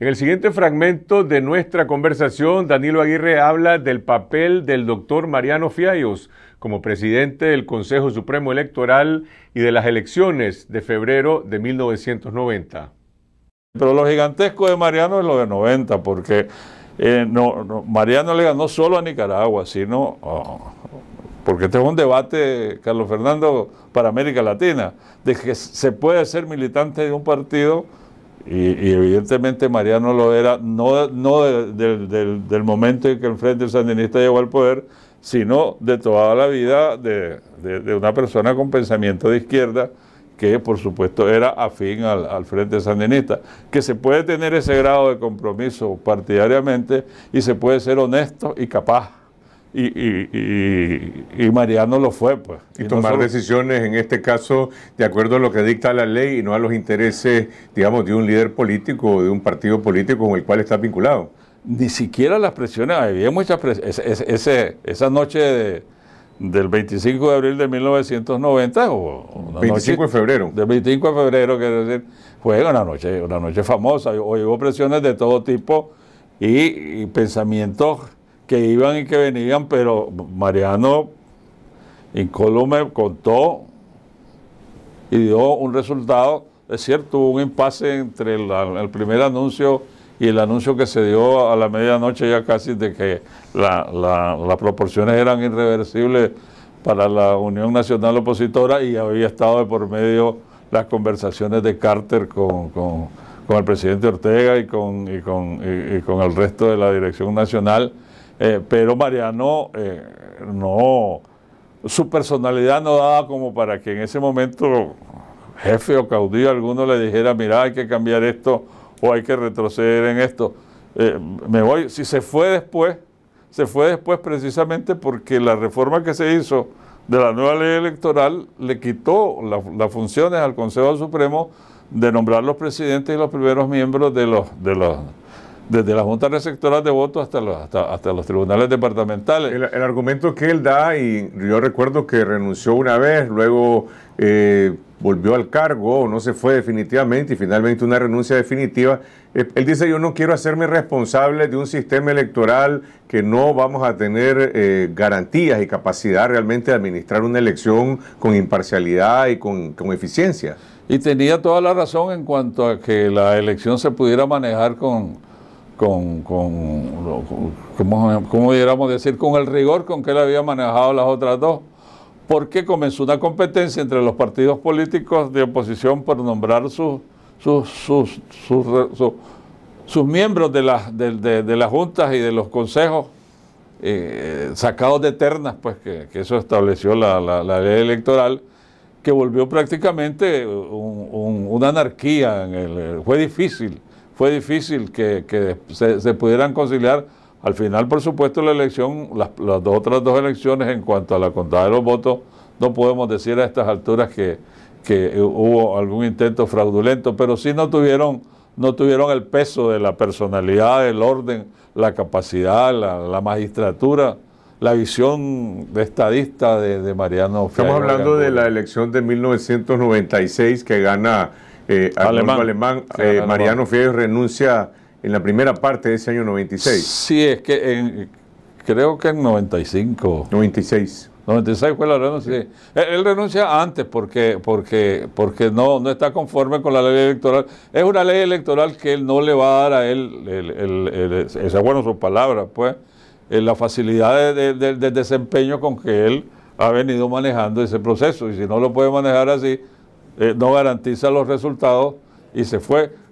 En el siguiente fragmento de nuestra conversación, Danilo Aguirre habla del papel del doctor Mariano Fiallos como presidente del Consejo Supremo Electoral y de las elecciones de febrero de 1990. Pero lo gigantesco de Mariano es lo de 90, porque eh, no, Mariano le ganó solo a Nicaragua, sino oh, porque este es un debate, Carlos Fernando, para América Latina, de que se puede ser militante de un partido y, evidentemente Mariano lo era, no, del momento en que el Frente Sandinista llegó al poder, sino de toda la vida de, una persona con pensamiento de izquierda que por supuesto era afín al, Frente Sandinista, que se puede tener ese grado de compromiso partidariamente y se puede ser honesto y capaz y, y, y, Mariano lo fue, pues. Y, tomar decisiones, en este caso, de acuerdo a lo que dicta la ley y no a los intereses, digamos, de un líder político o de un partido político con el cual está vinculado. Ni siquiera las presiones, había muchas presiones. esa noche del 25 de abril de 1990, o 25 de febrero. Del 25 de febrero, quiero decir, fue una noche, una noche famosa, o, hubo presiones de todo tipo y pensamientos que iban y que venían, pero Mariano Incólume contó y dio un resultado. Es cierto, hubo un impasse entre el, primer anuncio y el anuncio que se dio a la medianoche ya casi de que las proporciones eran irreversibles para la Unión Nacional Opositora y había estado de por medio las conversaciones de Carter con, el presidente Ortega y con, con, y con el resto de la dirección nacional eh, pero Mariano, eh, no, su personalidad no daba como para que en ese momento jefe o caudillo alguno le dijera, mira, hay que cambiar esto o hay que retroceder en esto. Eh, me voy, si se fue después, se fue después precisamente porque la reforma que se hizo de la nueva ley electoral le quitó las funciones al Consejo Supremo de nombrar los presidentes y los primeros miembros de los, de los desde la Junta Receptora de voto hasta los, hasta, los tribunales departamentales. El, argumento que él da, y yo recuerdo que renunció una vez, luego eh, volvió al cargo, no se fue definitivamente, y finalmente una renuncia definitiva, eh, él dice, yo no quiero hacerme responsable de un sistema electoral que no vamos a tener eh, garantías y capacidad realmente de administrar una elección con imparcialidad y con, con eficiencia. Y tenía toda la razón en cuanto a que la elección se pudiera manejar con con, con, decir, con el rigor con que él había manejado las otras dos, porque comenzó una competencia entre los partidos políticos de oposición por nombrar sus, sus, sus, sus, miembros de, las de, las juntas y de los consejos. Eh, sacados de ternas, pues que, eso estableció la, ley electoral, que volvió prácticamente una anarquía. En el, fue difícil fue difícil que, se, pudieran conciliar. Al final, por supuesto, la elección, las, otras dos elecciones en cuanto a la contada de los votos, no podemos decir a estas alturas que, que hubo algún intento fraudulento, pero sí no tuvieron, no tuvieron el peso de la personalidad, el orden, la capacidad, la, magistratura, la visión de estadista de, de Mariano Estamos hablando de la elección de 1996 que gana eh, alemán, alemán eh, Mariano Fierro renuncia en la primera parte de ese año 96. Sí, es que creo que en 95. 96. 96 fue la renuncia. Eh, él, renuncia antes porque, porque, porque no, no está conforme con la ley electoral. Es una ley electoral que él no le va a dar a él, el, bueno sus palabras, pues, la facilidad de, desempeño con que él ha venido manejando ese proceso. Y si no lo puede manejar así, eh, no garantiza los resultados y se fue